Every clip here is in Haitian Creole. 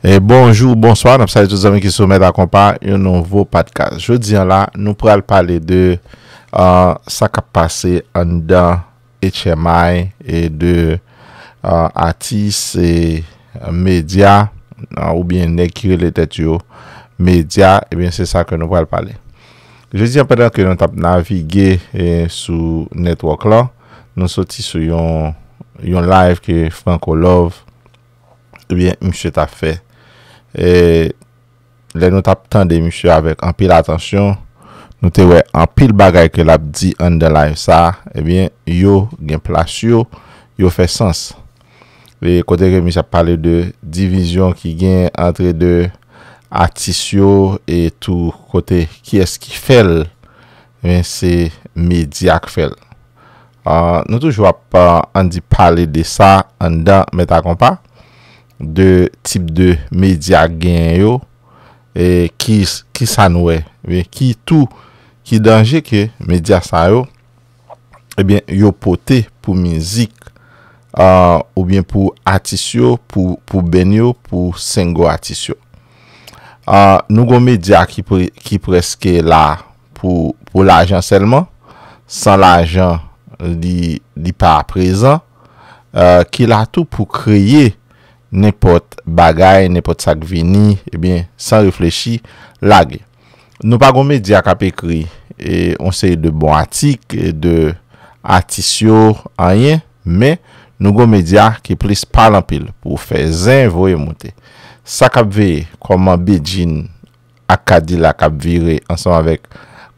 E bonjou, bonsoir, nop sa yon touz amin ki sou mèd akompa yon nouvo padkaz. Jodi an la nou pral pale de sa euh, kap pase an dan HMI e de euh, artiste e euh, media ou bien nekire letet yo media. E bien se sa ke nou pral pale. Jodi an padan ke nou tap navigye sou netwok la. Nou soti sou yon live ke Frank Olov. E bien msye ta fey. E le nou tap tan de misyo avèk an pil atansyon, nou te wè an pil bagay ke lap di an de la yon sa, ebyen eh yo gen plasyon, yo fè sens. Ve kote ke misyo ap pale de divizyon ki gen antre de atisyon etou kote ki eski fèl, yon eh se medyak fèl. Ah, nou tou jwa pa ah, an di pale de sa an dan metakompa. de tip de media gen yo, e ki sa noue, ki tou, ki danje ki media sa yo, e yo pote pou mizik, ou bien pou atisyo, pou benyo, pou sengo atisyo. Nougon media ki preske la, pou lajan selman, san lajan li pa aprezan, ki la tou pou kreye Nenpot bagay, nenpot sak vini, ebyen, san reflechi, lage. Nou pa gom media kap ekri, e on se de bon atik, e, de atisyo, anyen, men nou gom media ki plis palan pil pou fe zin vwe mwote. Sa kap vey, koman bejine akadila kap vire, ansan avèk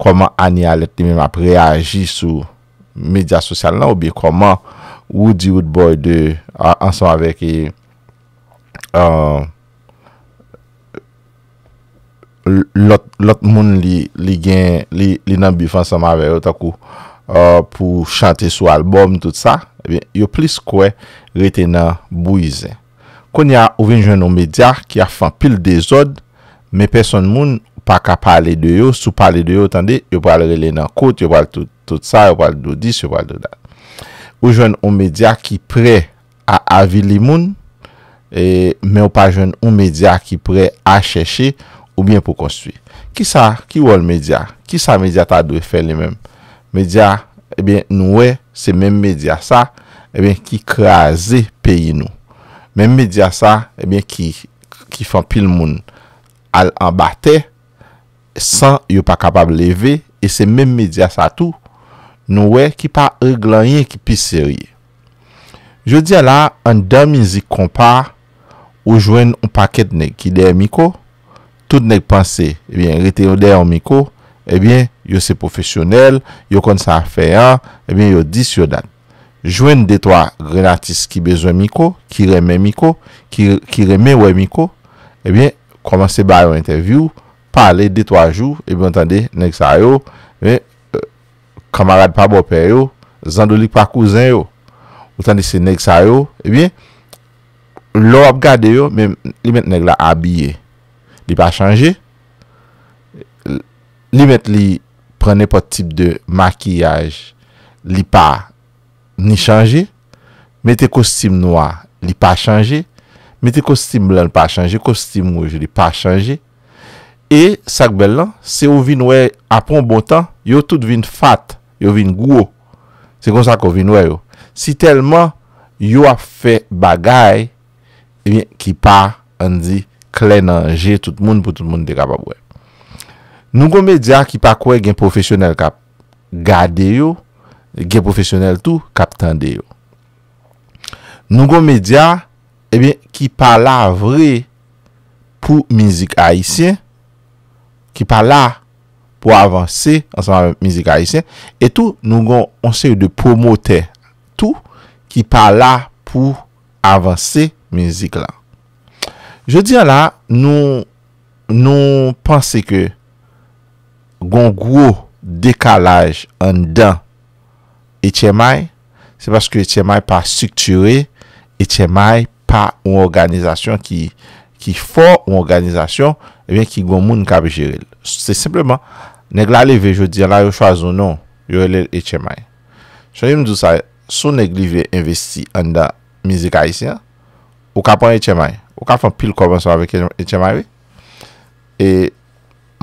koman anye alet nemen ap reagi sou media sosyal nan, ou bi koman wou di wout boy de ansan avèk e... Euh, lot moun li gen li nan bi fansa mave yo takou pou chante sou albom tout sa yo plis kwe rete nan bouize kon ya ouve njwen ou media ki a fan pil de zod me person moun pa ka pale de yo sou pale de yo tande yo pale rele nan kote yo pale tout sa yo pale do dis yo pale do dan ouve njwen ou media ki pre a avili moun E, men ou pa jwen ou media ki pre a chèche ou bien pou konstuye. Ki sa, ki wol media? Ki sa media ta dwe fè le mèm? Media, e nou wè, se mèm media sa, e ki kreaze peyi nou. Mèm media sa, ki fan pil moun al an batè, san yon pa kapab leve, e se mèm media sa tou, nou wè, ki pa règlan yon ki pi seri. Je di ala, an dami zi kompa, ou jwen un paket nek ki deye miko, tout nek panse, ebyen, eh reteyo deye miko, ebyen, eh yo se profesyonel, yo kon sa feyan, ebyen, eh yo dis yo dan. Jwen detwa renatis ki bezo miko, ki reme miko, ki reme we miko, ebyen, komanse bayon interview, pale detwa jou, ebyen, otande, nek sa yo, euh, kamarade pa bopen yo, zandolik pa kouzen yo, otande, se nek sa yo, ebyen, Lo ap gade yo, men li met neg la abye, li pa chanje. Li met li prene pot tip de makiyaj, li pa ni chanje. Mete kostim noa, li pa chanje. Mete kostim blan, li pa chanje. Kostim mouj, li pa chanje. E sak bel lan, se ou vin we apon bon tan, yo tout vin fat, yo vin gwo. Se kon sak ou vin we yo. Si telman yo ap fe bagay... Ebyen, ki pa, an di, klenanje tout moun pou tout moun dekababwe. Nougon media ki pa kwe gen profesyonel kap gade yo, gen profesyonel tou kap tende yo. Nougon media, ebyen, ki pa la vre pou mizik haisyen, ki pa la pou avanse, ansan mizik haisyen, e tou nougon ansen yo de promote tou ki pa la pou avanse, menzik la. Je di an la, nou nou panse ke gon gwo dekalaj an dan etyemay, se baske etyemay pa strukture, etyemay pa un organizasyon ki ki fon un organizasyon, e eh bien ki gwo moun kabijeril. Se simpleman, neg la leve, je di an la, yo chwa zonon, yo ele etyemay. Choye mdou sa, sou neg leve investi an dan menzik aisyen, Ou ka pon HMI, ou ka fon pil koban son avek HMI we E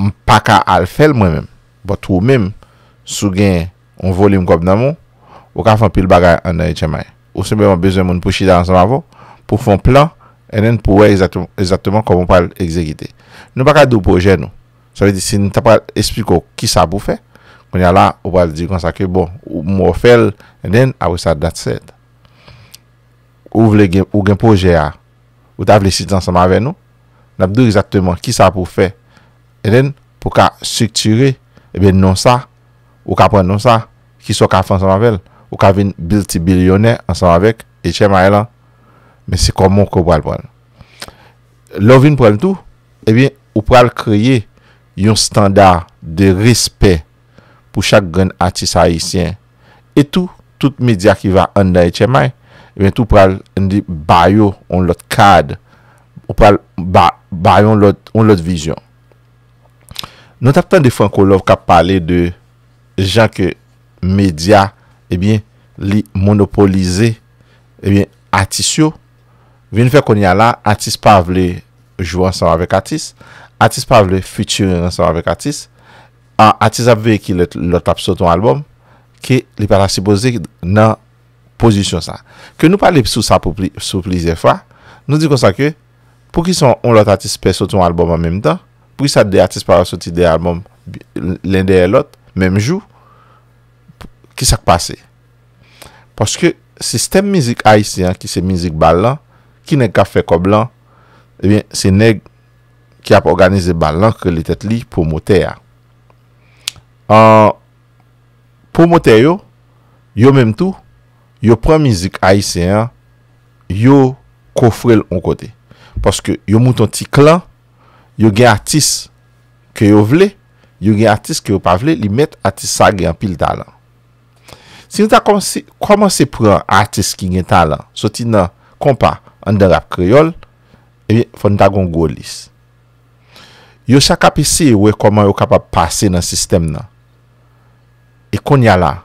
mpaka al fel mwen men, bot wou men, sou gen yon volim gob nan moun Ou ka fon pil bagay an HMI Ou semen mwen bezwen moun pou shida ansan ma voun Pou fon plan, enen pou wey ezatman komon pal egzegite Nou bagay dou proje nou, sa ve di si nita pal espliko ki sa pou fe Konya la, ou pal di konsake, bon, mwen fel enen, awe sa dat sed Ou gen pouje ya Ou ta vle sit ansan ma ven nou Napdou exactement ki sa pou fe E den pou ka siktire E ben non sa Ou ka pren non sa Ki so ka fwansan ma ven Ou ka vin bil ti bilioner ansan ma ven E chen may lan Men se kon moun ko pral pral Lou vin pren tou E ben ou pral kreye Yon standar de respet Pou chak gen ati sa isyen E tou Tout media ki va an dan e chen may ven tout pral di bayo on lot kad, bayo on lot vizyon. Non tap tan de fwa kon lov ka pale de jan ke media li monopolize atisyo, ven fe kon ya la, atis pa vle jou an saman vek atis, atis pa vle futur an saman vek atis, an atis apve ki lot apso ton albom, ki li pala sipozik nan Pozisyon sa. Ke nou pale sou sa pou plize fwa, nou di kon sa ke, pou ki son on lot atispe sou ton albom an menm tan, pou ki sa de atispe wak sou ti de albom lende elot, menm jou, ki sak pase. Paske, sistem mizik haisyan ki se mizik balan, eh ki neg ka fe koblan, ebyen, se neg ki ap organize balan ke li tet li pou moter ya. Pou moter yo, yo menm tou, Yo pran mizik Aisyen, yo kofrel on kote. Paske yo mouton ti klan, yo gen artis ke yo vle, yo gen artis ke yo pa vle, li met artis sa gen pil talan. Sinita koman se pran artis ki gen talan, soti nan kompa an derap kreyol, ebi fonita gongolis. Yo sa kapisi we koman yo kapap pase nan sistem nan. E konya la,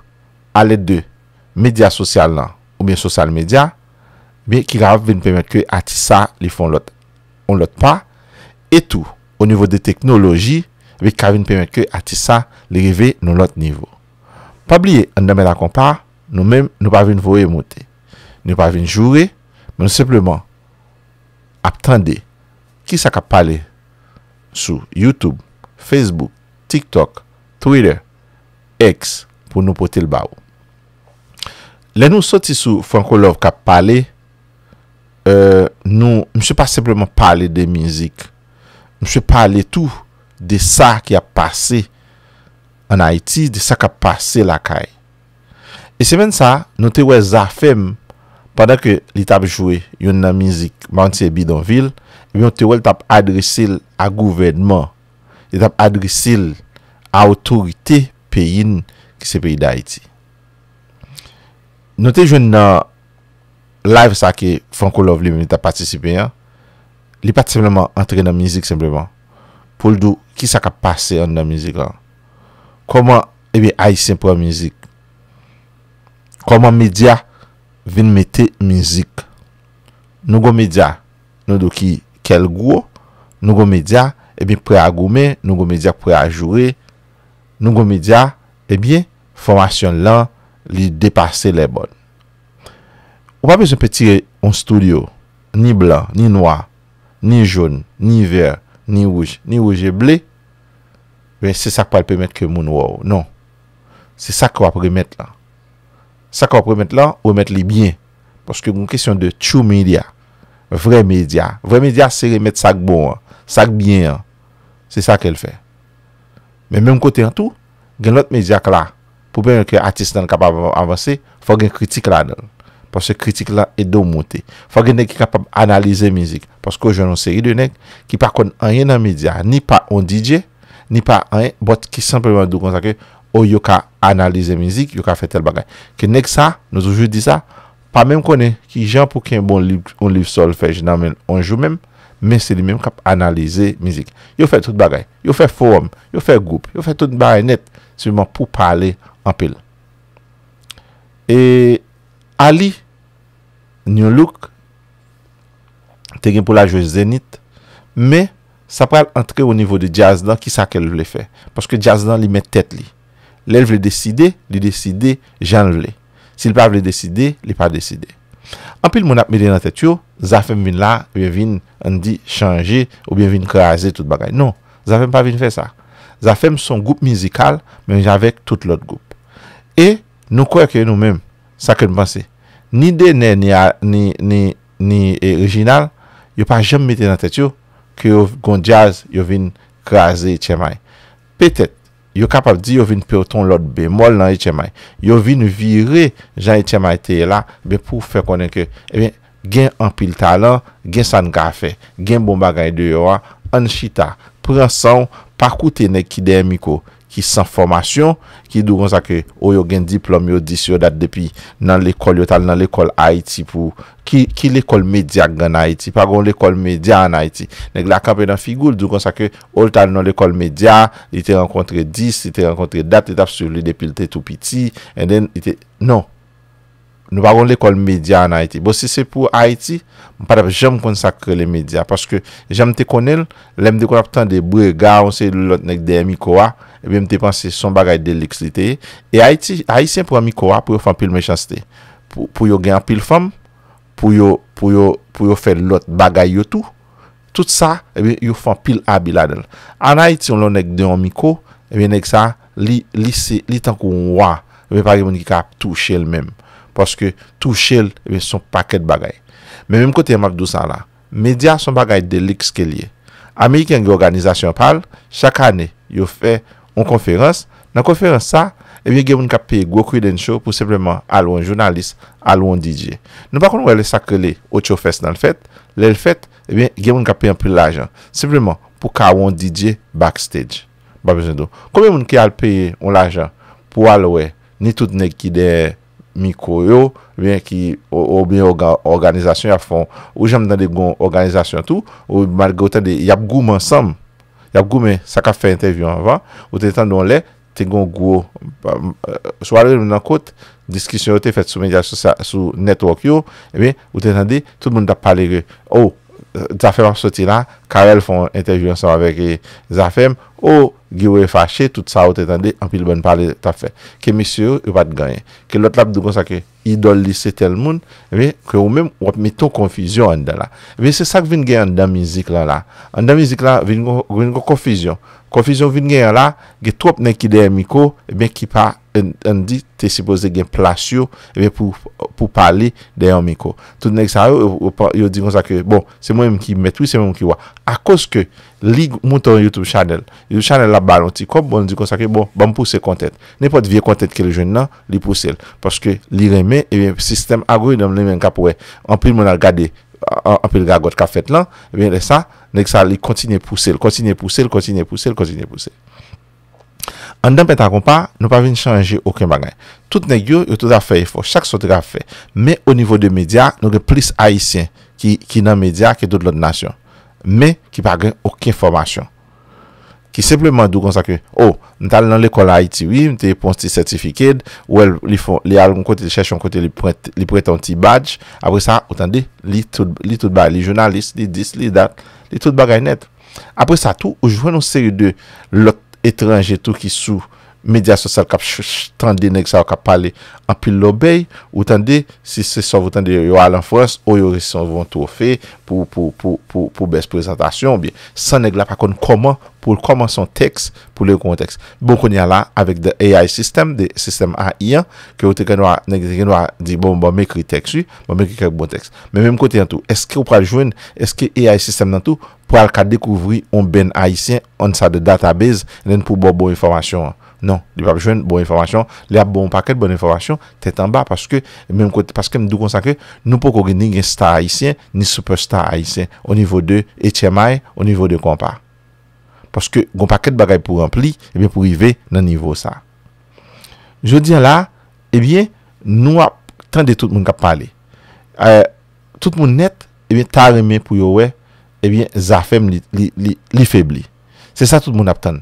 ale dey. Medya sosyal nan ou mwen sosyal medya, mwen ki gav ven pemet ke atisa li fon lot, on lot pa, etou, o nivou de teknoloji, vek gav ven pemet ke atisa li revi non lot nivou. Pabliye, an damen akon pa, nou mwen nou pa ven vowe mouti. Nou pa ven jure, mwen sepleman, aptande, ki sa ka pale, sou YouTube, Facebook, TikTok, Twitter, X, pou nou pote l bavou. Len nou soti sou Fanko Love kap pale, euh, nou mse pa sepleman pale de mizik. Mse pale tou de sa ki ap pase an Haiti, de sa ki ap pase lakay. E semen sa, nou te wè zafem padan ke li tap jwe yon nan mizik Mountie Bidonville, yon e te wè tap adresil a gouvenman, li tap adresil a otorite peyin ki sepeyi d'Haiti. Nou te jwen nan live sa ke Funko Love li meni ta patisipe yan, li pati sebleman antre nan mizik sebleman. Pol do, ki sa ka pase an nan mizik an? Koman ebi a yi sempwa mizik? Koman media ven mette mizik? Nou go media, nou do ki kel gwo, nou go media, ebi eh pre a gome, nou go media pre a jure, nou go media, ebi eh formation lan, Li depase le bon Ou pa bezon pe tire On studio Ni blan, ni noa, ni joun Ni ver, ni wouj, ni wouj e ble Ben se sak pa el pe met Ke moun wou, non Se sak wap remet la Sak wap remet la, wap met li bien Poske moun kesyon de true media Vre media Vre media se remet sak bon, sak bien Se sak el fe Men menm kote an tou Gen lot media k la pou ben yon ke artist nan kapap avanse, fò gen kritik la nan. Pò se kritik la e do mouti. Fò gen nek ki kapap analize mizik. Pòs ko joun an se yi de nek, ki pa kon an yen an media, ni pa an DJ, ni pa an yen bot ki sempleman do kontake, o oh, yon ka analize mizik, yon ka fè tel bagay. Ke nek sa, nou zoujou di sa, pa men konen, ki joun pou ken bon liv sol fè, joun an men, an jou men, men se li men kap analize mizik. Yon fè tout bagay. Yon fè forum, yon fè group, yon fè tout bagay net, Anpil. E, Ali, nyon luk, te gen pou la jo zenit, me, sa pral entre ou nivou de jazdan, ki sa ke l vle fe. Paske jazdan li met tete li. Le vle deside, li deside, jan vle. Si l pa vle deside, li pa deside. Anpil, moun ap mide nan tete yo, zafem vin la, vye vin, an di, chanje, ou vye vin kreaze, tout bagay. Non, zafem pa vin fe sa. Zafem son goup mizikal, men javek tout lot goup. E nou kwe ke nou men, sa ke nou panse, ni de nen ni erijinal, yo pa jem meten nan tet yo, ke yo gondjaz yo vin krasen ite may. Petet, yo kapap di yo vin peyoton lot be, mol nan ite may, yo vin vire jan ite may te e la, be pou fe konen ke, e gen anpil talan, gen san gafen, gen bomba gany de yo, an chita, prensan, pakouten ekide emiko, ki san formasyon, ki doun kon sakre ou yo gen diplome ou disyo dat depi nan l'ekol yo tal nan l'ekol Haiti pou ki l'ekol media gen Haiti pa goun l'ekol media an Haiti neg la kapè dan figoul doun kon sakre ou yo tal nan l'ekol media li te renkontre dis, li te renkontre dat li tap sur li depil te tou piti en den, li te, non nou pa goun l'ekol media an Haiti bo si se pou Haiti, m patap jèm kon sakre lè media, paske jèm te konel lèm de kon ap tan de Brega ou se lòt neg de Mikoa Ve m depanse son bagay deliks li teye. E Haiti, Haitien pou amiko wa pou yo fan pil mechansite. Pou yo gen pil fam. Pou yo, pou yo, pou yo fe lot bagay yo tou. Tout sa, eh yo fan pil abilade. An Haiti, on lonek de amiko. Ve nèk sa, li, li se, li tankou anwa. Ve eh bagay mouni ka tou chèl mem. Poske tou chèl, ve eh son paket bagay. Me m kote m ap dou san la. Medya son bagay deliks ke liye. Ameriken yon organizasyon pal. Chaka anè, yo fe bagay. Eh on konferans, nan konferans sa, ebyen gen moun ka paye gwo kwi den chou pou seprèman alwè an jounalist, alwè an DJ. Nou bakon wè lè sakre lè, o chou fès nan l fèt, lè l fèt, ebyen gen moun ka paye an pri l ajan, seprèman pou ka awan DJ backstage. Ba bezèn do. Kou mè moun ki al paye an l ajan pou alwè, ni tout nè ki eh de mikoyo, vè ki ou bè organizasyon ya fon, ou jèm nan de goun organizasyon tou, ou mar goutan de yap gouman samm. Ya gome, sa ka fe intervyon avan, ou ten tan don le, ten gon gwo sware ou nan kote, diskisyon ou te fet sou media sou netwok yo, e mi, ou ten tan di, tout moun da pale ge, ou, oh, Zafem a soti la, karel fon interjou yon sa wavek e Zafem, ou giwe fache, tout sa ou te tende, anpil bon pale ta fè. Ke misyo yon pat ganyen. Ke lot lap do kon sa ke idol lise tel moun, ke ou men wap meton konfisyon an da la. Ve se sak vin gen an dan mizik la la. An dan mizik la, vin kon konfisyon. Konfisyon vin gen an la, ge trop nen ki deyemiko, e ben ki pa konfisyon. an di te sipose gen plasyon eh pou pali de yon miko. Tout nek sa yo, yo di kon sa ke, bon, se mwen m ki metwi, se mwen m ki wa. A kos ke, eh, eh li mouton YouTube chanel, yon chanel la balon ti kop, bon, di kon sa ke, bon, ban pou se kontet. Ne pot vie kontet ke le jen nan, li pou sel. Paske li reme, ewe, sistem agwe yon reme kapwe. Anpil mwen al gade, anpil gagot kap fet lan, ewe, ne sa, nek sa, li kontine pou sel, kontine pou sel, kontine pou sel, kontine pou sel. An dan peta kompa, nou pa vin chanje ouke bagay. Tout negyo, yo tout afe, yon chak sot afe. Me, ou nivou de media, nou de plis Haitien, ki nan media ki tout lot nation. Me, ki pa gen ouke informasyon. Ki sepleman dou konsake, ou, oh, nou tal nan lekola Haiti, yon te pon ti sertifiked, ou el li al kon kote, li preton ti badge, apre sa, ou tan de, li tout bagay net. Apre sa, tout ou jwen nou seri de lokantik, étranger tout qui sous Medya sosyal kap ch ch ch tande nek sa ou kap pale anpil lo bey, ou tande, si se sov ou tande yo alan fwors, ou yo resisyon vwantou fe pou pou pou pou pou bes prezentasyon, san nek la pakon koman pou koman son teks pou le konen teks. Bon konen la avek de AI sistem, de sistem AI, ke ou teke nou a nek teke nou a di bon bon mekri teks yi, bon mekri kek bon teks. Men menm kote yon tou, eske ou pral jwen, eske AI sistem nan tou, pral ka dekouvri on ben AI syen, an sa de database, nen pou bon bon informasyon an. Non, li pa pi chwen bon informasyon. Li ap bon paket, bon informasyon, tè tan ba, paske mèm kote, paske mèm dou konsakè, nou pou kogue ni gen star haisyen, ni super star haisyen, o nivou de etyemay, o nivou de kompa. Paske gon paket bagay pou rempli, ebyen eh pou i ve nan nivou sa. Jou diyan la, ebyen, eh nou ap tan de tout moun kap pale. Euh, tout moun net, ebyen, eh ta remè pou yo we, ebyen, zafèm li febli. Se sa tout moun ap tan.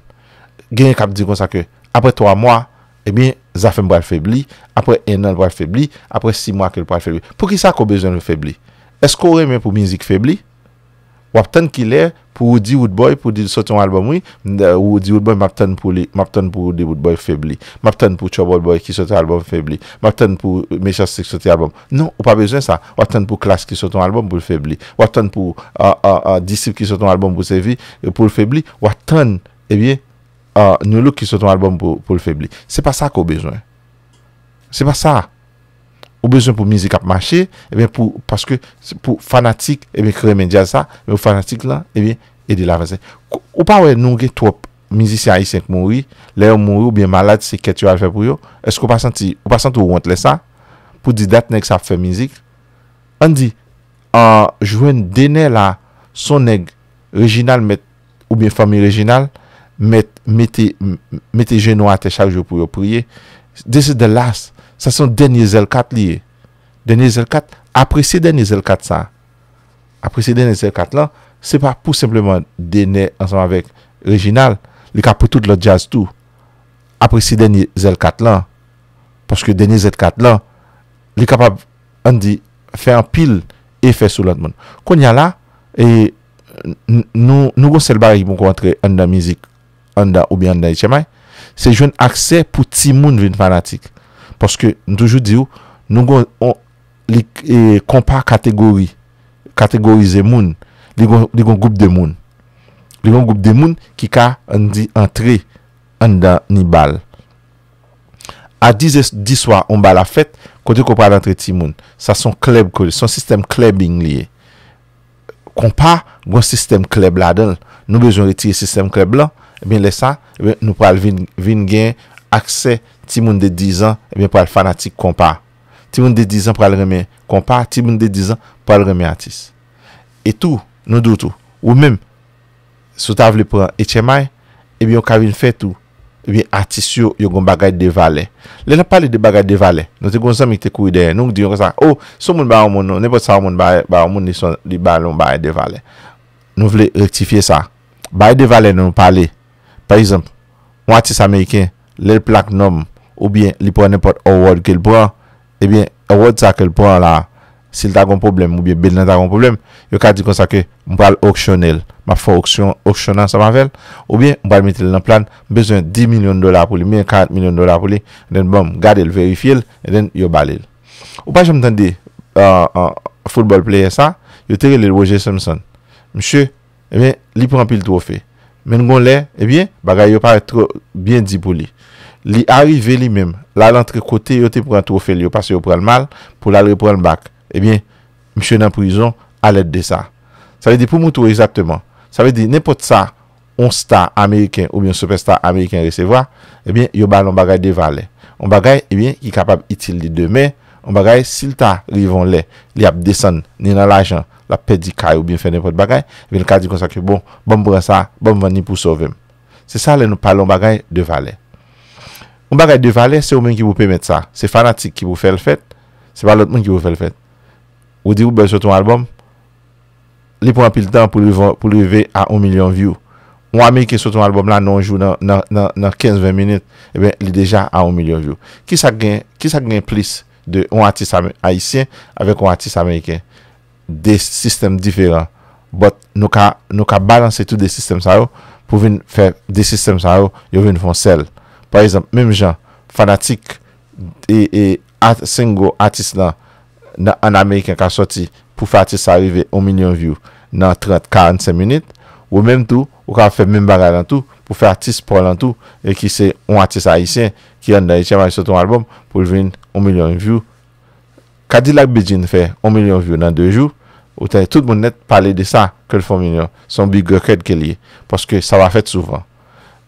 Gen kap di konsakè, apre 3 mwa, ebyen, eh zafen pou al febli, apre 1 an pou al febli, apre 6 mwa pou al febli. Pou ki sa kou bezwen ou febli? Eskou reme pou mizik febli? Wap ten ki lè, pou ou di woodboy, pou di sote an alboum, oui? Ou di woodboy, map ten pou di woodboy febli. Map ten pou chobol boy ki sote an alboum febli. Map ten pou mechase seksote an alboum. Non, ou pa bezwen sa. Wap ten pou klas ki sote an alboum pou febli. Wap ten pou euh, euh, euh, disip ki sote an alboum pou sevi. Pou febli, wap ten, ebyen, Ah, nou louk ki sou ton alboum pou l'fèbli. Se pa sa kou bezwen. Se pa sa. Ou bezwen pou mizik ap mache, e eh ben pou, paske, pou fanatik, e ben kremen diya sa, pou fanatik la, e ben, edi la vaze. Ou pa wè nou gen tou wop, mizisyen a yi senk mounri, lè yon mounri ou bè malade, se ket yo al fè pou yo, esk ou pa santi, ou pa santi ou wont lè sa, pou di dat nèk sa ap fè mizik, an di, an, jwen denè la, son nèk, reginal met, ou bè fami Meti genou an te chak jo pou yo priye Desi de las Sa son denye zel kat liye Apresi denye zel kat sa Apresi denye zel kat lan Se pa pou simplement denye Anseman vek reginal Li ka pou tout lo jazz tou Apresi denye zel kat lan Poske denye zel kat lan Li kapab an di Fe an pil e fe sou lantman Kon ya la Nou gonsel bari pou bon, kontre An nan mizik an da ou bi an da ite may, se jwen akse pou ti moun vin fanatik. Poske nou toujou di ou, nou gon li e, kompa kategori, kategorize moun, li gon goup de moun. Li gon goup de moun, ki ka an di antre an da ni bal. A 10 soya, an ba la fet, kote kompa antre ti moun. Sa son kleb koli, son sistem klebing liye. Kompa, goun sistem kleb la del, nou genjon re tiye sistem kleb la, Ben lè sa, nou pral vin gen akse ti moun de dizan, eh ben pral fanatik kompa. Ti moun de dizan pral reme kompa, ti moun de dizan pral reme atis. E tou, nou doutou, ou menm, sou ta vle pran eh etyemay, ebyon ka vin fetou, ebyon eh atis yo yon bagay devale. Lè la pale de bagay devale, nou te gonsan mi te kouy deye, nou diyon kwa sa, ou, sou moun ba a moun nou, ne pot sa moun ba a moun ni son li ba loun bagay devale. Nou vle rektifiye sa, bagay devale nou pale, Par exemple, ou atis Ameriken, le plak nom ou bien li pou an nepot award ke l pou an, e bien award sa ke l pou an la, si l ta kon problem ou bien bel nan ta kon problem, yo ka di kon sa ke mpa al oksyonel, ma fwa oksyonan sa ma vel, ou bien mpa al metel nan plan, mbezwen 10 milyon dolar pou li, mwen 40 milyon dolar pou li, den bom, gade l, verifi l, den yo bale l. Ou pa jom tendi, euh, euh, football player sa, yo teke li roje Samson. Mche, e eh bien, li pou an pil trofey. Men ngon le, ebyen, bagay yo pare tro bien di pou li. Li arive li menm, la lantre kote yo te pran tro fel, yo pase yo pran mal, pou la lre pran bak. Ebyen, msye nan prizon, alet de sa. Sa ve di pou moutou e esapte man. Sa ve di, ne pot sa, 11 star Ameriken ou bien super star Ameriken reseva, ebyen, yo balon bagay deva le. On bagay, ebyen, ki kapab itil di deme, on bagay, sil ta rivan le, li ap desen, ni nan la jan, la pedi kay ou bin fè nè pot bagay, vin kadi konsa ke bon, bom bran sa, bom van ni pou sovem. Se sa le nou palon bagay de valè. Un bagay de valè, se ou men ki pou pèmèd sa, se fanatik ki pou fèl fèt, se pa lot men ki pou fèl fèt. Ou di ou bel sou ton albom, li pou apil tan pou li ve a 1 milyon view. Ou amèyke sou ton albom la, nan jou nan 15-20 minit, e ben li deja a 1 milyon view. Ki sa gen plis de ou artiste haïsien avèk ou artiste amèyken? de sistem diferan but nou ka balanse tout de sistem sa yo pou vin fè de sistem sa yo yo vin fon sel par exemple, mèm jan, fanatik e single artist la an Ameriken ka soti pou fè artist arrive 1 million view nan 30-45 minute ou mèm tou, ou ka fè mèm bagay lan tou pou fè artist pou lan tou e ki se 1 artist haisyen ki yon da iti yon album pou vin 1 million view Kadi lak bedjin fè, 1 milyon vyo nan 2 jou, ou tè, tout moun net, pale de sa, kèl fò milyon, son bi gò kèd ke liye, pòske, sa va fèt soufan.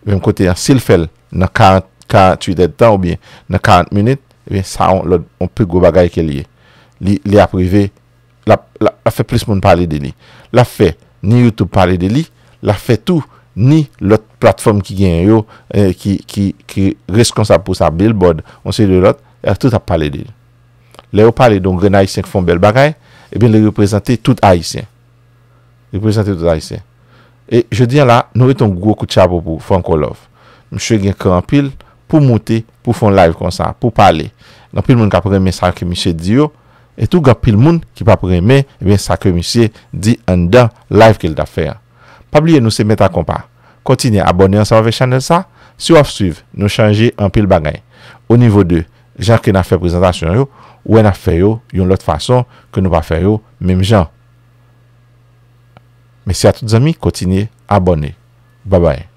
Vèm kote, an, sil fèl, nan 40 minit, vèm sa, on pè gò bagay ke liye. Li, li aprive, la fè plis moun pale de li. La fè, ni YouTube pale de li, la fè tou, ni lot platform ki gen yo, ki eh, reskonsapou sa billboard, on se lè lot, lè tout ap pale de li. Eh le ou pale don grenayisyen ki fon bel bagay, e ben le reprezenti tout ayisyen. Reprezenti tout ayisyen. E je diyan la, nou eton gwo kou tchapo pou fon kolov. Mchwe gen kran pil pou mwote pou fon live kon sa, pou pale. Nan pil moun ka preme sakre misye diyo, etou gen pil moun ki pa preme, e ben sakre misye di an dan live ke l da fe. Pabliye nou se met akompa. Kontine abone ansan wavè chanel sa. Si wav suiv, nou chanje an pil bagay. O nivou 2. jan ke na fe prezentasyon yo, ou en a fe yo yon lot fason ke nou pa fe yo mem jan. Mese a tout zami, kontine, abone. Ba bay.